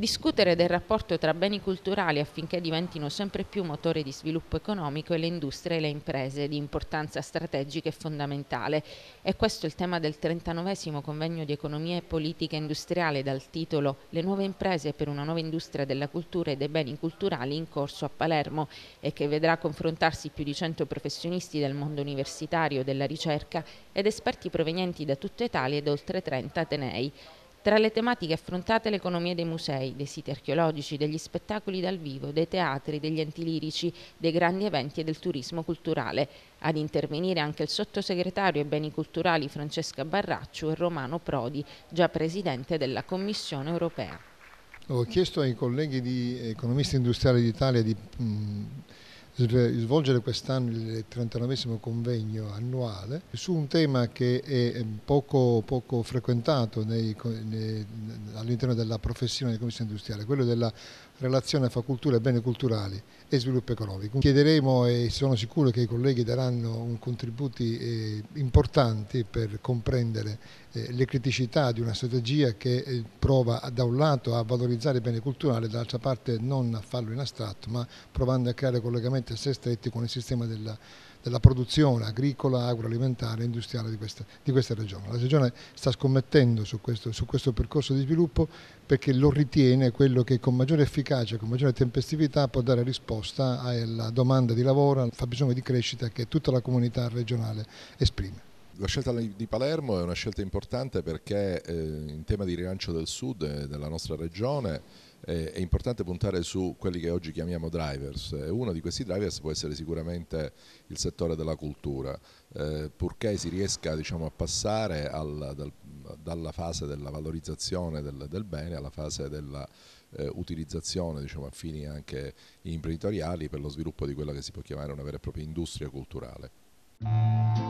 discutere del rapporto tra beni culturali affinché diventino sempre più motore di sviluppo economico e le industrie e le imprese di importanza strategica e fondamentale. E questo è il tema del 39 convegno di economia e politica industriale dal titolo Le nuove imprese per una nuova industria della cultura e dei beni culturali in corso a Palermo e che vedrà confrontarsi più di 100 professionisti del mondo universitario, della ricerca ed esperti provenienti da tutta Italia ed oltre 30 Atenei. Tra le tematiche affrontate l'economia dei musei, dei siti archeologici, degli spettacoli dal vivo, dei teatri, degli enti lirici, dei grandi eventi e del turismo culturale. Ad intervenire anche il sottosegretario ai beni culturali Francesca Barraccio e Romano Prodi, già presidente della Commissione europea. Ho chiesto ai colleghi di Economisti Industriali d'Italia di mh, svolgere quest'anno il 39 convegno annuale su un tema che è eh, poco, poco frequentato all'interno della professione di commissione industriale, quello della relazione fra cultura e beni culturali e sviluppo economico. Chiederemo e sono sicuro che i colleghi daranno contributi eh, importanti per comprendere eh, le criticità di una strategia che prova da un lato a valorizzare il bene culturale, dall'altra parte non a farlo in astratto ma provando a creare collegamenti a sé stretti con il sistema della, della produzione agricola, agroalimentare e industriale di questa, di questa, regione. La regione sta scommettendo su questo, su questo, percorso di sviluppo perché lo ritiene quello che con maggiore efficacia, con maggiore tempestività può dare risposta alla domanda di lavoro, al fabbisogno di crescita che tutta la comunità regionale esprime la scelta di Palermo è una scelta importante perché eh, in tema di rilancio del sud e eh, della nostra regione eh, è importante puntare su quelli che oggi chiamiamo drivers e uno di questi drivers può essere sicuramente il settore della cultura, eh, purché si riesca diciamo, a passare al, dal, dalla fase della valorizzazione del, del bene alla fase della eh, utilizzazione diciamo, a fini anche imprenditoriali per lo sviluppo di quella che si può chiamare una vera e propria industria culturale.